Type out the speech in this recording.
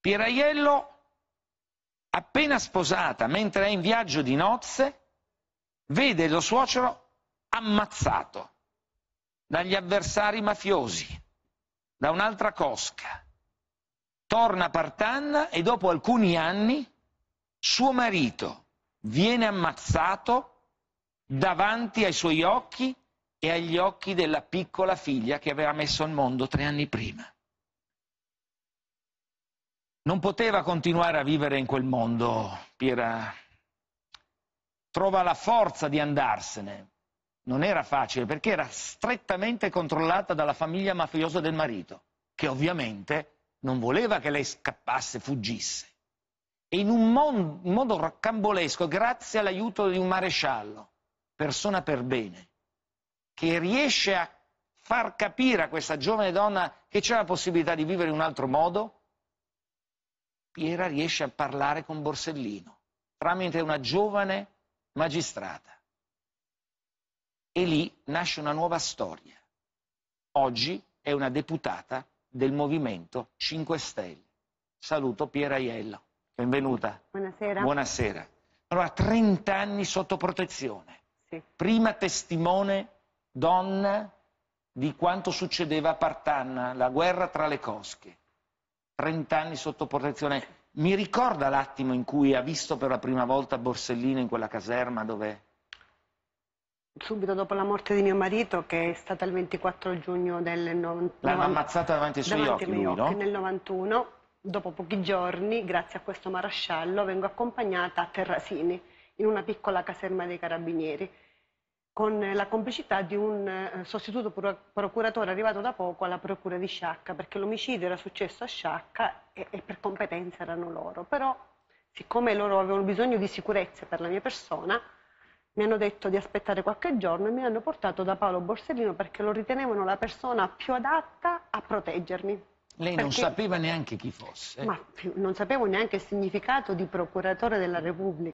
Pieraiello, appena sposata, mentre è in viaggio di nozze, vede lo suocero ammazzato dagli avversari mafiosi, da un'altra cosca. Torna a Partanna e dopo alcuni anni suo marito viene ammazzato davanti ai suoi occhi e agli occhi della piccola figlia che aveva messo al mondo tre anni prima. Non poteva continuare a vivere in quel mondo, Piera. Trova la forza di andarsene. Non era facile perché era strettamente controllata dalla famiglia mafiosa del marito, che ovviamente non voleva che lei scappasse, fuggisse. E in un mon- modo raccambolesco, grazie all'aiuto di un maresciallo, persona per bene, che riesce a far capire a questa giovane donna che c'è la possibilità di vivere in un altro modo, Piera riesce a parlare con Borsellino tramite una giovane magistrata. E lì nasce una nuova storia. Oggi è una deputata del Movimento 5 Stelle. Saluto Piera Aiello. Benvenuta. Buonasera. Buonasera. Allora, 30 anni sotto protezione. Sì. Prima testimone donna di quanto succedeva a Partanna, la guerra tra le cosche. 30 anni sotto protezione. Mi ricorda l'attimo in cui ha visto per la prima volta Borsellino in quella caserma dove... Subito dopo la morte di mio marito, che è stata il 24 giugno del 91. L'hanno ammazzata davanti ai suoi davanti occhi, lui, occhi, no? Nel 91, dopo pochi giorni, grazie a questo marasciallo, vengo accompagnata a Terrasini, in una piccola caserma dei carabinieri con la complicità di un eh, sostituto procuratore arrivato da poco alla procura di Sciacca, perché l'omicidio era successo a Sciacca e, e per competenza erano loro. Però, siccome loro avevano bisogno di sicurezza per la mia persona, mi hanno detto di aspettare qualche giorno e mi hanno portato da Paolo Borsellino perché lo ritenevano la persona più adatta a proteggermi. Lei perché... non sapeva neanche chi fosse. Ma non sapevo neanche il significato di procuratore della Repubblica.